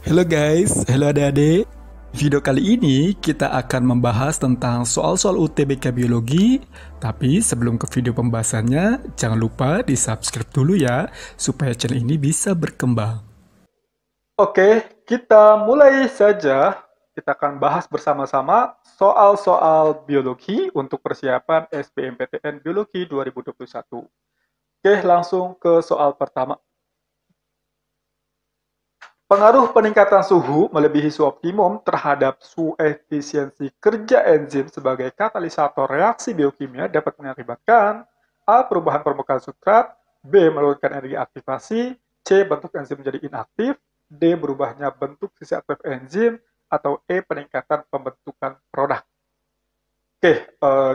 Halo guys, halo adik-adik. Video kali ini kita akan membahas tentang soal-soal UTBK Biologi, tapi sebelum ke video pembahasannya, jangan lupa di subscribe dulu ya, supaya channel ini bisa berkembang. Oke, kita mulai saja. Kita akan bahas bersama-sama soal-soal biologi untuk persiapan SBMPTN Biologi 2021. Oke, langsung ke soal pertama. Pengaruh peningkatan suhu melebihi suhu optimum terhadap suhu efisiensi kerja enzim sebagai katalisator reaksi biokimia dapat mengakibatkan A. Perubahan permukaan substrat B. Menurunkan energi aktivasi C. Bentuk enzim menjadi inaktif D. Berubahnya bentuk sisi aktif enzim atau E. Peningkatan pembentukan produk Oke, eh,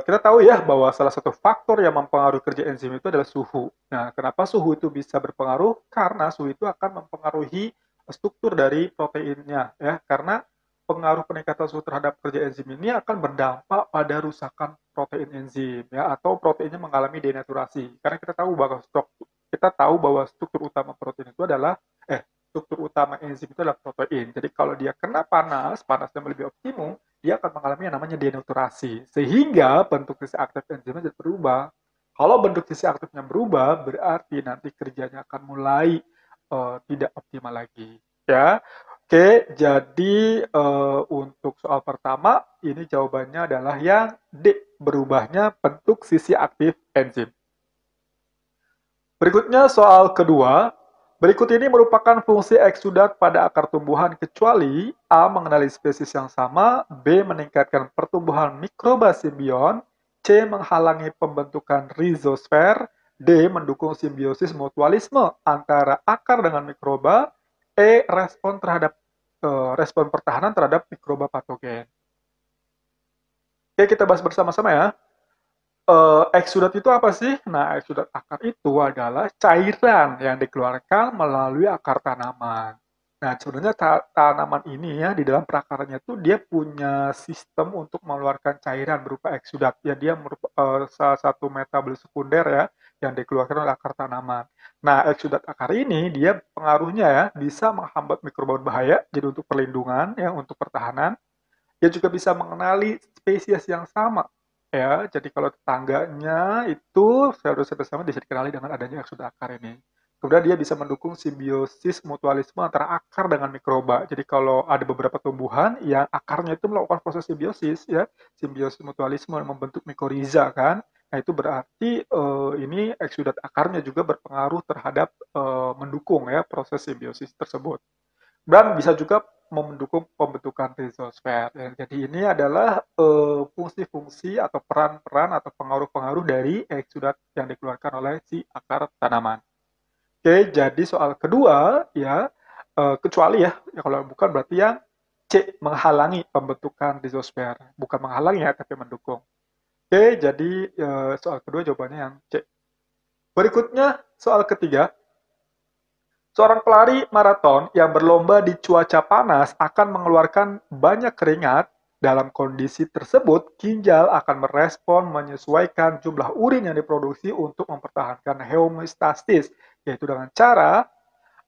kita tahu ya bahwa salah satu faktor yang mempengaruhi kerja enzim itu adalah suhu. Nah, kenapa suhu itu bisa berpengaruh? Karena suhu itu akan mempengaruhi struktur dari proteinnya ya karena pengaruh peningkatan suhu terhadap kerja enzim ini akan berdampak pada rusakan protein enzim ya atau proteinnya mengalami denaturasi karena kita tahu bahwa struktur kita tahu bahwa struktur utama protein itu adalah eh struktur utama enzim itu adalah protein. Jadi kalau dia kena panas, panasnya lebih optimum, dia akan mengalami yang namanya denaturasi. Sehingga bentuk sisi aktif enzimnya jadi berubah. Kalau bentuk sisi aktifnya berubah, berarti nanti kerjanya akan mulai uh, tidak optimal lagi ya Oke, jadi uh, untuk soal pertama, ini jawabannya adalah yang D, berubahnya bentuk sisi aktif enzim. Berikutnya soal kedua, berikut ini merupakan fungsi eksudat pada akar tumbuhan kecuali A mengenali spesies yang sama, B meningkatkan pertumbuhan mikroba simbion, C menghalangi pembentukan rhizosfer. D. Mendukung simbiosis mutualisme antara akar dengan mikroba. E. Respon terhadap e, respon pertahanan terhadap mikroba patogen. Oke, kita bahas bersama-sama ya. Eh, eksudat itu apa sih? Nah, eksudat akar itu adalah cairan yang dikeluarkan melalui akar tanaman. Nah, sebenarnya tanaman ini ya di dalam perakarannya tuh dia punya sistem untuk mengeluarkan cairan berupa eksudat. Ya, dia merupakan uh, e, salah satu metabolisme sekunder ya yang dikeluarkan oleh akar tanaman. Nah, sudat akar ini dia pengaruhnya ya bisa menghambat mikroba berbahaya, jadi untuk perlindungan, ya untuk pertahanan. Dia juga bisa mengenali spesies yang sama, ya. Jadi kalau tetangganya itu seharusnya bersama bisa dikenali dengan adanya sudat akar ini. Kemudian dia bisa mendukung simbiosis mutualisme antara akar dengan mikroba. Jadi kalau ada beberapa tumbuhan yang akarnya itu melakukan proses simbiosis ya, simbiosis mutualisme membentuk mikoriza kan. Nah, itu berarti uh, ini eksudat akarnya juga berpengaruh terhadap uh, mendukung ya proses simbiosis tersebut. Dan bisa juga mendukung pembentukan rhizosfer Ya, jadi ini adalah fungsi eh, fungsi-fungsi atau peran-peran atau pengaruh-pengaruh dari eksudat yang dikeluarkan oleh si akar tanaman. Oke, jadi soal kedua ya uh, kecuali ya, ya kalau bukan berarti yang C menghalangi pembentukan rhizosfer bukan menghalangi ya tapi mendukung. Oke, jadi eh, soal kedua jawabannya yang C. Berikutnya soal ketiga. Seorang pelari maraton yang berlomba di cuaca panas akan mengeluarkan banyak keringat. Dalam kondisi tersebut, ginjal akan merespon menyesuaikan jumlah urin yang diproduksi untuk mempertahankan homeostasis, yaitu dengan cara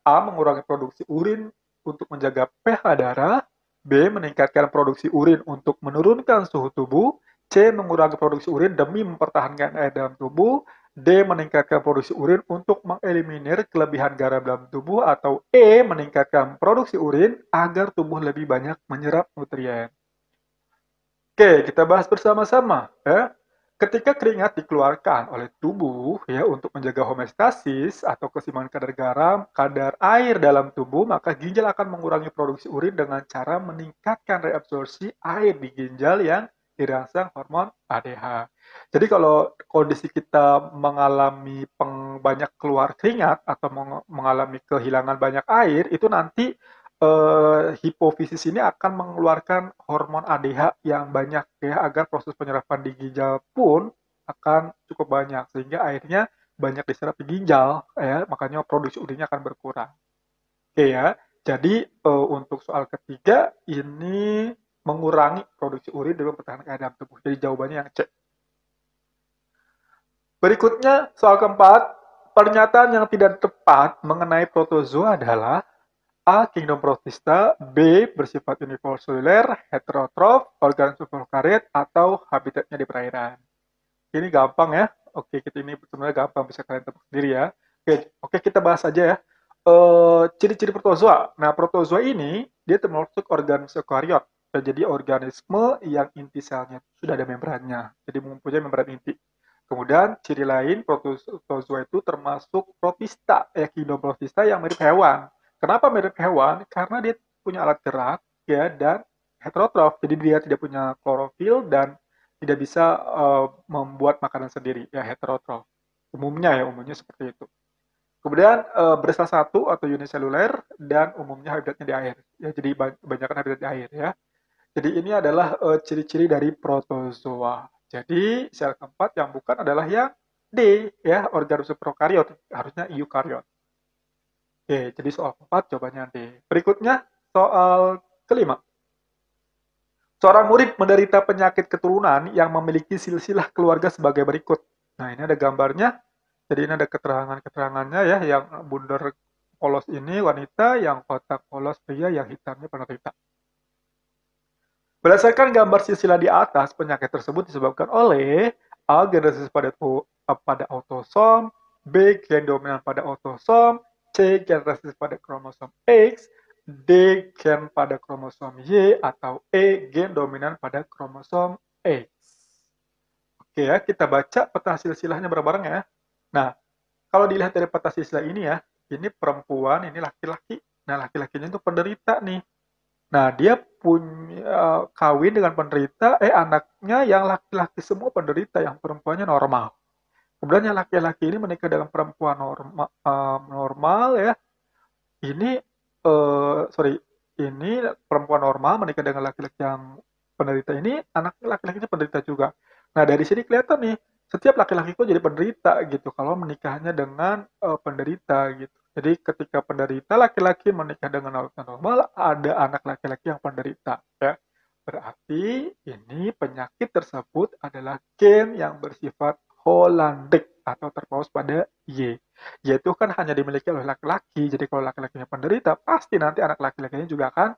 A. Mengurangi produksi urin untuk menjaga pH darah, B. Meningkatkan produksi urin untuk menurunkan suhu tubuh, C. Mengurangi produksi urin demi mempertahankan air dalam tubuh. D. Meningkatkan produksi urin untuk mengeliminir kelebihan garam dalam tubuh. Atau E. Meningkatkan produksi urin agar tubuh lebih banyak menyerap nutrien. Oke, kita bahas bersama-sama. Ya. Ketika keringat dikeluarkan oleh tubuh ya untuk menjaga homeostasis atau keseimbangan kadar garam, kadar air dalam tubuh, maka ginjal akan mengurangi produksi urin dengan cara meningkatkan reabsorpsi air di ginjal yang dirangsang hormon ADH. Jadi kalau kondisi kita mengalami peng, banyak keluar keringat atau mengalami kehilangan banyak air, itu nanti eh, hipofisis ini akan mengeluarkan hormon ADH yang banyak ya agar proses penyerapan di ginjal pun akan cukup banyak sehingga airnya banyak diserap di ginjal ya makanya produksi urinnya akan berkurang. Oke ya. Jadi eh, untuk soal ketiga ini mengurangi produksi urin dan mempertahankan air dalam tubuh. Jadi jawabannya yang C. Berikutnya, soal keempat. Pernyataan yang tidak tepat mengenai protozoa adalah A. Kingdom protista, B. Bersifat unicellular, heterotrof, organ superkariot atau habitatnya di perairan. Ini gampang ya. Oke, kita ini sebenarnya gampang, bisa kalian tebak sendiri ya. Oke, oke kita bahas aja ya. Eh, ciri-ciri e, protozoa. Nah, protozoa ini, dia termasuk organ sekariot Nah, jadi organisme yang inti selnya sudah ada membrannya, jadi mempunyai membran inti. Kemudian ciri lain protozoa itu termasuk protista, ya yang mirip hewan. Kenapa mirip hewan? Karena dia punya alat gerak ya dan heterotrof, jadi dia tidak punya klorofil dan tidak bisa uh, membuat makanan sendiri, ya heterotrof. Umumnya ya umumnya seperti itu. Kemudian uh, eh, bersel satu atau uniseluler dan umumnya habitatnya di air. Ya jadi banyak habitat di air ya. Jadi ini adalah eh, ciri-ciri uh, dari protozoa. Jadi sel keempat yang bukan adalah yang D ya organisme prokariot harusnya eukariot. Oke, jadi soal keempat jawabannya D. Berikutnya soal kelima. Seorang murid menderita penyakit keturunan yang memiliki silsilah keluarga sebagai berikut. Nah, ini ada gambarnya. Jadi ini ada keterangan-keterangannya ya, yang bundar polos ini wanita, yang kotak polos pria, yang hitamnya penderita. Berdasarkan gambar silsilah di atas, penyakit tersebut disebabkan oleh A. Generasi pada, eh, pada autosom, B. Gen dominan pada autosom, C. Gen resis pada kromosom X, D. Gen pada kromosom Y, atau E. Gen dominan pada kromosom X. Oke ya, kita baca peta silsilahnya bareng-bareng ya. Nah, kalau dilihat dari peta silsilah ini ya, ini perempuan, ini laki-laki. Nah, laki-lakinya itu penderita nih. Nah, dia punya eh, kawin dengan penderita, eh anaknya yang laki-laki semua penderita, yang perempuannya normal. Kemudian yang laki-laki ini menikah dengan perempuan norma, uh, normal ya. Ini uh, sorry, ini perempuan normal menikah dengan laki-laki yang penderita ini, anak laki-lakinya penderita juga. Nah dari sini kelihatan nih, setiap laki-laki kok jadi penderita gitu kalau menikahnya dengan uh, penderita gitu. Jadi ketika penderita laki-laki menikah dengan wanita normal, ada anak laki-laki yang penderita. Ya. Berarti ini penyakit tersebut adalah gen yang bersifat holandik atau terpaus pada Y. Y itu kan hanya dimiliki oleh laki-laki, jadi kalau laki-lakinya penderita, pasti nanti anak laki-lakinya juga akan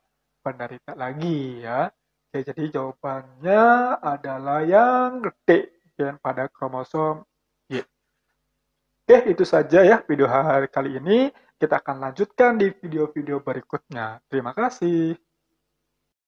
penderita lagi ya. Oke, jadi jawabannya adalah yang D, gen pada kromosom Oke, itu saja ya video hari kali ini. Kita akan lanjutkan di video-video berikutnya. Terima kasih.